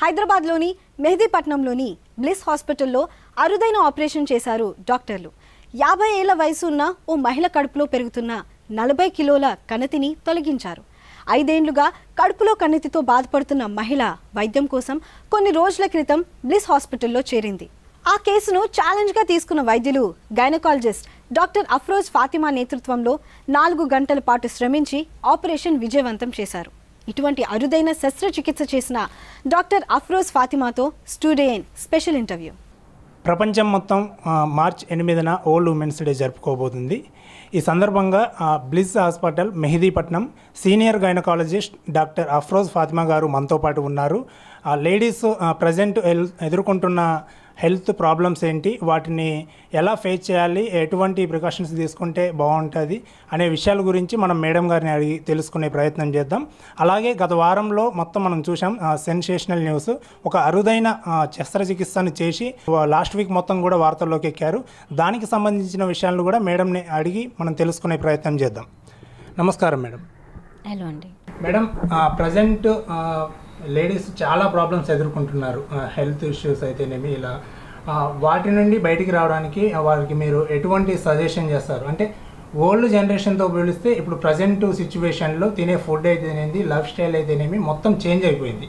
హైదరాబాద్లోని మెహదీపట్నంలోని బ్లిస్ హాస్పిటల్లో అరుదైన ఆపరేషన్ చేశారు డాక్టర్లు యాభై ఏళ్ల వయసు ఉన్న ఓ మహిళ కడుపులో పెరుగుతున్న నలభై కిలోల కణతిని తొలగించారు ఐదేండ్లుగా కడుపులో కణితితో బాధపడుతున్న మహిళ వైద్యం కోసం కొన్ని రోజుల క్రితం బ్లిస్ హాస్పిటల్లో చేరింది ఆ కేసును ఛాలెంజ్గా తీసుకున్న వైద్యులు గైనకాలజిస్ట్ డాక్టర్ అఫ్రోజ్ ఫాతిమా నేతృత్వంలో నాలుగు గంటల పాటు శ్రమించి ఆపరేషన్ విజయవంతం చేశారు ఇటువంటి అరుదైన శస్త్రచికిత్స చేసిన డాక్టర్ అఫ్రోజ్ ఫాతిమాతో స్టూడియన్ స్పెషల్ ఇంటర్వ్యూ ప్రపంచం మొత్తం మార్చ్ ఎనిమిదిన ఓల్డ్ ఉమెన్స్ డే జరుపుకోబోతుంది ఈ సందర్భంగా Bliss hospital Mehdipatnam senior gynaecologist doctor Afroz Fatima గారు మనతో పాటు ఉన్నారు లేడీస్ ప్రజెంట్ ఎదుర్కొంటున్న హెల్త్ ప్రాబ్లమ్స్ ఏంటి వాటిని ఎలా ఫేస్ చేయాలి ఎటువంటి ప్రికాషన్స్ తీసుకుంటే బాగుంటుంది అనే విషయాల గురించి మనం మేడం గారిని అడిగి తెలుసుకునే ప్రయత్నం చేద్దాం అలాగే గత వారంలో మొత్తం మనం చూసాం సెన్సేషనల్ న్యూస్ ఒక అరుదైన శస్త్రచికిత్సను చేసి లాస్ట్ వీక్ మొత్తం కూడా వార్తల్లోకి ఎక్కారు దానికి సంబంధించిన విషయాలను కూడా మేడంని అడిగి మనం తెలుసుకునే ప్రయత్నం చేద్దాం నమస్కారం మేడం హలో అండి మేడం ప్రజెంట్ లేడీస్ చాలా ప్రాబ్లమ్స్ ఎదుర్కొంటున్నారు హెల్త్ ఇష్యూస్ అయితేనేమి ఇలా వాటి నుండి బయటికి రావడానికి వారికి మీరు ఎటువంటి సజెషన్ చేస్తారు అంటే ఓల్డ్ జనరేషన్తో పోలిస్తే ఇప్పుడు ప్రజెంట్ సిచ్యువేషన్లో తినే ఫుడ్ అయితేనేది లైఫ్ స్టైల్ అయితేనేమి మొత్తం చేంజ్ అయిపోయింది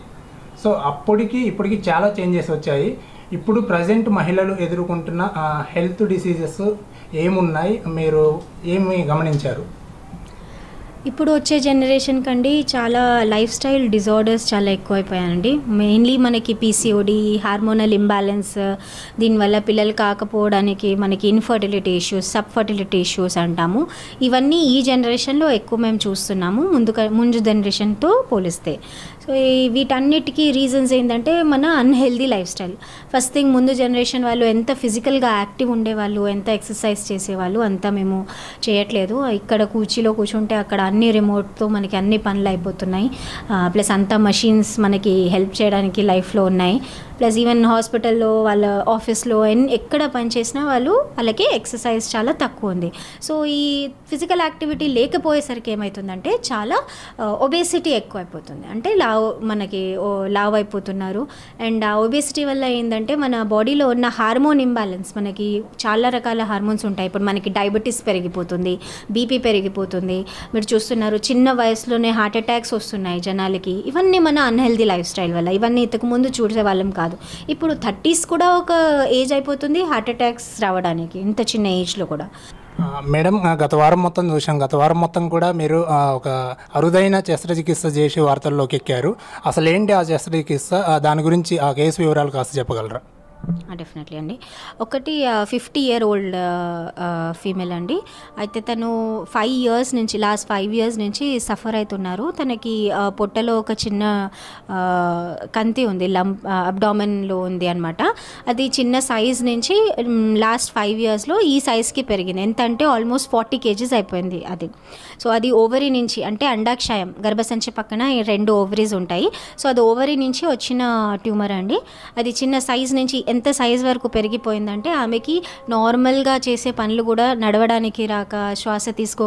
సో అప్పటికి ఇప్పటికి చాలా చేంజెస్ వచ్చాయి ఇప్పుడు ప్రజెంట్ మహిళలు ఎదుర్కొంటున్న హెల్త్ డిసీజెస్ ఏమున్నాయి మీరు ఏమి గమనించారు ఇప్పుడు వచ్చే జనరేషన్ కండి చాలా లైఫ్ స్టైల్ డిజార్డర్స్ చాలా ఎక్కువైపోయాయండి మెయిన్లీ మనకి పీసీఓడి హార్మోనల్ ఇంబ్యాలెన్స్ దీనివల్ల పిల్లలు కాకపోవడానికి మనకి infertility issues sub fertility issues అంటాము ఇవన్నీ ఈ జనరేషన్లో ఎక్కువ మేము చూస్తున్నాము ముందు ముందు జనరేషన్తో పోలిస్తే సో వీటన్నిటికీ రీజన్స్ ఏంటంటే మన unhealthy life style first thing ముందు జనరేషన్ వాళ్ళు ఎంత ఫిజికల్గా యాక్టివ్ ఉండేవాళ్ళు ఎంత ఎక్సర్సైజ్ చేసేవాళ్ళు అంతా మేము చేయట్లేదు ఇక్కడ కూర్చీలో కూర్చుంటే అక్కడ అన్ని రిమోట్తో మనకి అన్ని పనులు అయిపోతున్నాయి ప్లస్ అంతా మషిన్స్ మనకి హెల్ప్ చేయడానికి లైఫ్లో ఉన్నాయి ప్లస్ ఈవెన్ హాస్పిటల్లో వాళ్ళ ఆఫీస్లో ఎన్ ఎక్కడ పనిచేసినా వాళ్ళు వాళ్ళకి ఎక్సర్సైజ్ చాలా తక్కువ ఉంది సో ఈ ఫిజికల్ యాక్టివిటీ లేకపోయేసరికి ఏమవుతుందంటే చాలా ఒబేసిటీ ఎక్కువైపోతుంది అంటే లావ్ మనకి లావ్ అయిపోతున్నారు అండ్ ఆ ఒబేసిటీ వల్ల ఏంటంటే మన బాడీలో ఉన్న హార్మోన్ ఇంబ్యాలెన్స్ మనకి చాలా రకాల హార్మోన్స్ ఉంటాయి ఇప్పుడు మనకి డయాబెటీస్ పెరిగిపోతుంది బీపీ పెరిగిపోతుంది మీరు చూస్తున్నారు చిన్న వయసులోనే హార్ట్ అటాక్స్ వస్తున్నాయి జనాలకి ఇవన్నీ మన అన్హెల్దీ లైఫ్ స్టైల్ వల్ల ఇవన్నీ ఇంతకుముందు వాళ్ళం కాదు కాదు ఇప్పుడు థర్టీస్ కూడా ఒక ఏజ్ అయిపోతుంది హార్ట్ అటాక్స్ రావడానికి ఇంత చిన్న ఏజ్లో కూడా మేడం గత వారం మొత్తం చూసాం గత వారం మొత్తం కూడా మీరు ఒక అరుదైన శస్త్రచికిత్స చేసి వార్తల్లోకి ఎక్కారు అసలు ఏంటి ఆ శస్త్రచికిత్స దాని గురించి ఆ కేసు వివరాలు కాస్త చెప్పగలరా డెఫినెట్లీ అండి ఒకటి ఫిఫ్టీ ఇయర్ ఓల్డ్ ఫీమేల్ అండి అయితే తను ఫైవ్ ఇయర్స్ నుంచి లాస్ట్ ఫైవ్ ఇయర్స్ నుంచి సఫర్ అవుతున్నారు తనకి పొట్టలో ఒక చిన్న కంతి ఉంది లంప్ అబ్డామెన్లో ఉంది అనమాట అది చిన్న సైజ్ నుంచి లాస్ట్ ఫైవ్ ఇయర్స్లో ఈ సైజ్కి పెరిగింది ఎంత అంటే ఆల్మోస్ట్ ఫార్టీ కేజీస్ అయిపోయింది అది సో అది ఓవరీ నుంచి అంటే అండాక్షయం గర్భసంచి పక్కన రెండు ఓవరీస్ ఉంటాయి సో అది ఓవరీ నుంచి వచ్చిన ట్యూమర్ అండి అది చిన్న సైజ్ నుంచి ఎంత సైజ్ వరకు పెరిగిపోయిందంటే ఆమెకి నార్మల్గా చేసే పనులు కూడా నడవడానికి రాక శ్వాస తీసుకో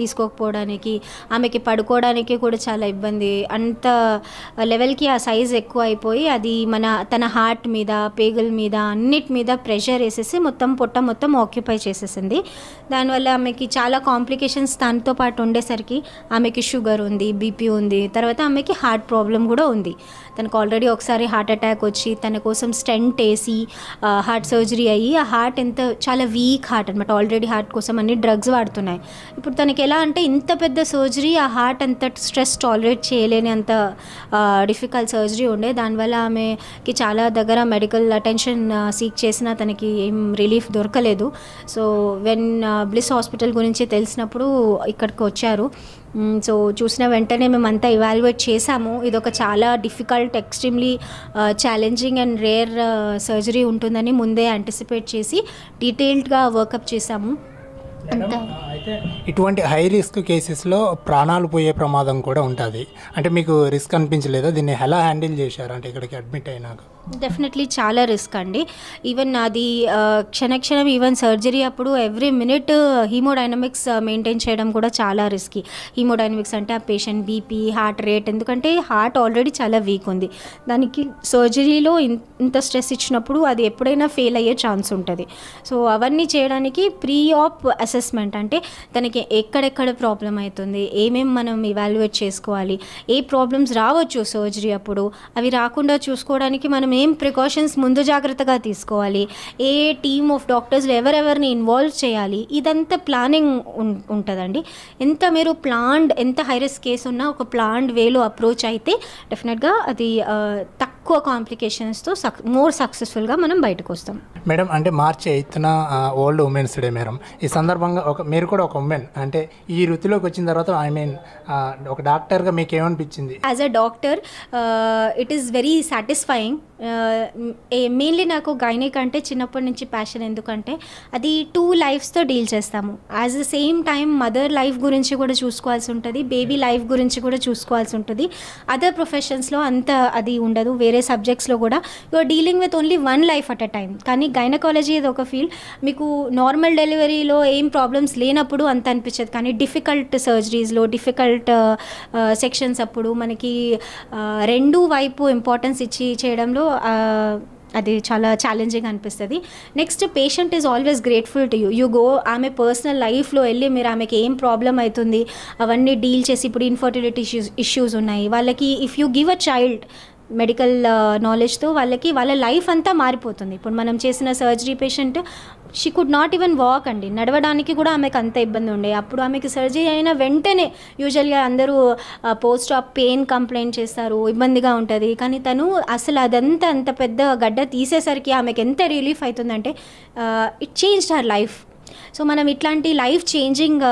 తీసుకోకపోవడానికి ఆమెకి పడుకోవడానికి కూడా చాలా ఇబ్బంది అంత లెవెల్కి ఆ సైజ్ ఎక్కువ అయిపోయి అది మన తన హార్ట్ మీద పేగుల మీద అన్నిటి మీద ప్రెషర్ వేసేసి మొత్తం పొట్ట మొత్తం ఆక్యుపై చేసేసింది దానివల్ల ఆమెకి చాలా కాంప్లికేషన్స్ దానితో పాటు ఉండేసరికి ఆమెకి షుగర్ ఉంది బీపీ ఉంది తర్వాత ఆమెకి హార్ట్ ప్రాబ్లం కూడా ఉంది తనకు ఆల్రెడీ ఒకసారి హార్ట్ అటాక్ వచ్చి తన కోసం స్టెంట్ వేసి చేసి హార్ట్ సర్జరీ అయ్యి ఆ హార్ట్ ఎంత చాలా వీక్ హార్ట్ అనమాట ఆల్రెడీ హార్ట్ కోసం అన్ని డ్రగ్స్ వాడుతున్నాయి ఇప్పుడు తనకి ఎలా అంటే ఇంత పెద్ద సర్జరీ ఆ హార్ట్ అంత స్ట్రెస్ టాలరేట్ చేయలేని అంత డిఫికల్ట్ సర్జరీ ఉండే దానివల్ల ఆమెకి చాలా దగ్గర మెడికల్ అటెన్షన్ సీక్ చేసినా తనకి ఏం రిలీఫ్ దొరకలేదు సో వెన్ బ్లిస్ హాస్పిటల్ గురించి తెలిసినప్పుడు ఇక్కడికి వచ్చారు సో mm, చూసిన వెంటనే మేమంతా ఇవాల్యుయేట్ చేసాము ఇది ఒక చాలా difficult extremely challenging and rare surgery ఉంటుందని ముందే యాంటిసిపేట్ చేసి డీటెయిల్డ్గా వర్కప్ చేసాము ఇటువంటి హై రిస్క్ కేసెస్లో ప్రాణాలు పోయే ప్రమాదం కూడా ఉంటుంది అంటే మీకు రిస్క్ అనిపించలేదా దీన్ని ఎలా హ్యాండిల్ చేశారు అంటే ఇక్కడికి అడ్మిట్ అయినాక డెఫినెట్లీ చాలా రిస్క్ అండి ఈవెన్ అది క్షణక్షణం ఈవెన్ సర్జరీ అప్పుడు ఎవ్రీ మినిట్ హీమోడైనమిక్స్ మెయింటైన్ చేయడం కూడా చాలా రిస్కీ హీమోడైనమిక్స్ అంటే ఆ పేషెంట్ బీపీ హార్ట్ రేట్ ఎందుకంటే హార్ట్ ఆల్రెడీ చాలా వీక్ ఉంది దానికి సర్జరీలో ఇంత స్ట్రెస్ ఇచ్చినప్పుడు అది ఎప్పుడైనా ఫెయిల్ అయ్యే ఛాన్స్ ఉంటుంది సో అవన్నీ చేయడానికి ప్రీ ఆప్ అసెస్మెంట్ అంటే తనకి ఎక్కడెక్కడ ప్రాబ్లం అవుతుంది ఏమేమి మనం ఇవాల్యుయేట్ చేసుకోవాలి ఏ ప్రాబ్లమ్స్ రావచ్చు సర్జరీ అప్పుడు అవి రాకుండా చూసుకోవడానికి మనం మనం ఏం ప్రికాషన్స్ ముందు జాగ్రత్తగా తీసుకోవాలి ఏ టీమ్ ఆఫ్ డాక్టర్స్ ఎవరెవరిని ఇన్వాల్వ్ చేయాలి ఇదంతా ప్లానింగ్ ఉంటుందండి ఎంత మీరు ప్లాన్డ్ ఎంత హైరస్ కేసు ఉన్నా ఒక ప్లాన్డ్ వేలో అప్రోచ్ అయితే డెఫినెట్గా అది తక్కువ కాంప్లికేషన్స్తో సక్ మోర్ సక్సెస్ఫుల్గా మనం బయటకు వస్తాం మేడం అంటే మార్చి ఎయిత్న ఓల్డ్ ఉమెన్స్ డే మేడం ఈ సందర్భంగా ఒక మీరు కూడా ఒక ఉమెన్ అంటే ఈ వృత్తిలోకి వచ్చిన తర్వాత ఐ మీన్ ఒక డాక్టర్గా మీకు ఏమనిపించింది as a doctor it is very satisfying mainly నాకు గైనిక్ అంటే చిన్నప్పటి నుంచి ప్యాషన్ ఎందుకంటే అది టూ లైఫ్స్తో డీల్ చేస్తాము as the same time mother life గురించి కూడా చూసుకోవాల్సి ఉంటుంది బేబీ లైఫ్ గురించి కూడా చూసుకోవాల్సి ఉంటుంది అదర్ ప్రొఫెషన్స్లో అంత అది ఉండదు వేరే వేరే సబ్జెక్ట్స్లో కూడా you're dealing with only one life at a time కానీ గైనకాలజీ ఇది ఒక ఫీల్డ్ మీకు నార్మల్ డెలివరీలో ఏం ప్రాబ్లమ్స్ లేనప్పుడు అంత అనిపించదు కానీ డిఫికల్ట్ సర్జరీస్లో డిఫికల్ట్ సెక్షన్స్ అప్పుడు మనకి రెండు వైపు ఇంపార్టెన్స్ ఇచ్చి చేయడంలో అది చాలా ఛాలెంజింగ్ అనిపిస్తుంది next patient is always grateful to you you go ఆమె పర్సనల్ లైఫ్లో వెళ్ళి మీరు ఆమెకి ఏం ప్రాబ్లం అవుతుంది అవన్నీ డీల్ చేసి ఇప్పుడు ఇన్ఫర్టిలిటీ ఇష్యూస్ ఇష్యూస్ ఉన్నాయి వాళ్ళకి if you give a child medical నాలెడ్జ్తో uh, వాళ్ళకి వాళ్ళ లైఫ్ అంతా మారిపోతుంది ఇప్పుడు మనం చేసిన surgery patient she could not even walk అండి నడవడానికి కూడా ఆమెకు అంత ఇబ్బంది ఉండే అప్పుడు ఆమెకి సర్జరీ అయిన వెంటనే యూజువల్గా అందరూ పోస్ట్ ఆఫ్ పెయిన్ కంప్లైంట్ చేస్తారు ఇబ్బందిగా ఉంటుంది కానీ తను అసలు అదంతా అంత పెద్ద గడ్డ తీసేసరికి ఆమెకు ఎంత రిలీఫ్ అవుతుందంటే it change her life so మనం ఇట్లాంటి లైఫ్ చేంజింగ్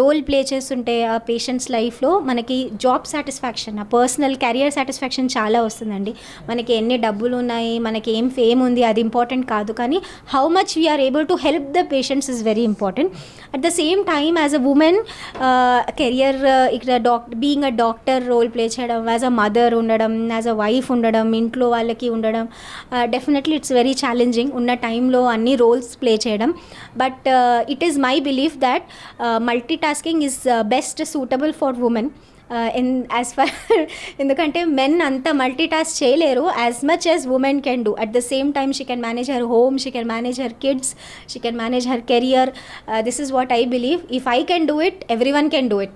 రోల్ ప్లే చేస్తుంటే ఆ పేషెంట్స్ లైఫ్లో మనకి జాబ్ సాటిస్ఫాక్షన్ ఆ పర్సనల్ కెరియర్ సాటిస్ఫాక్షన్ చాలా వస్తుందండి మనకి ఎన్ని డబ్బులు ఉన్నాయి మనకి ఏం ఫేమ్ ఉంది అది ఇంపార్టెంట్ కాదు కానీ how much we're able to help the patients is very important at the same time as a women career ఇక్కడ doc being a doctor role play చేయడం యాజ్ అ మదర్ ఉండడం యాజ్ అ వైఫ్ ఉండడం ఇంట్లో వాళ్ళకి ఉండడం definitely it's very challenging ఉన్న టైంలో అన్ని రోల్స్ ప్లే చేయడం but but it is my my belief multitasking is best suitable for women in as for ఎందుకంటే మెన్ అంత మల్టీ టాస్క్ చేయలేరు as much as women can do at the same time she can manage her home she can manage her kids she can manage her career this is what I believe if I can do it every one can do it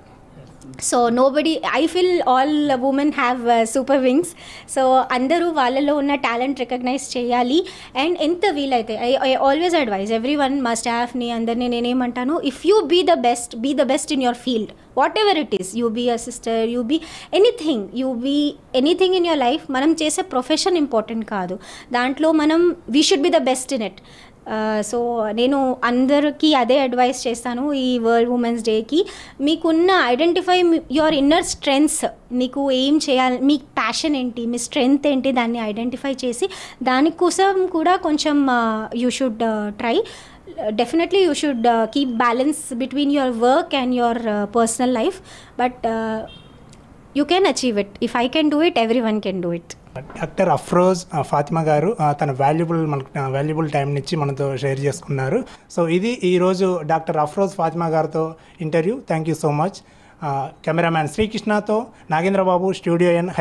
so nobody I feel all women have super wings so అందరూ వాళ్ళలో ఉన్న talent recognise చేయాలి and ఎంత వీలైతే I I always advise every one మా స్టాఫ్ని అందరినీ నేనేమంటాను if you be the best be the best in your field whatever it is you be a sister you be anything you be anything in your life మనం చేసే profession important కాదు దాంట్లో మనం we should be the best in it so నేను అందరికీ అదే advice చేస్తాను ఈ వరల్డ్ ఉమెన్స్ డేకి మీకున్న ఐడెంటిఫై యువర్ ఇన్నర్ స్ట్రెంగ్స్ మీకు ఏం చేయాలి మీ ప్యాషన్ ఏంటి మీ స్ట్రెంగ్త్ ఏంటి దాన్ని ఐడెంటిఫై చేసి దానికోసం కూడా కొంచెం you should try definitely you should keep balance between your work and your personal life but you can achieve it if I can do it every one can do it doctor Afroz Fatima గారు uh, తన valuable మన valuable uh, time నుంచి మనతో share చేసుకున్నారు so ఇది ఈరోజు doctor Afroz Fatima గారితో interview thank you so much cameraman శ్రీకృష్ణతో నాగేంద్రబాబు స్టూడియో ఎన్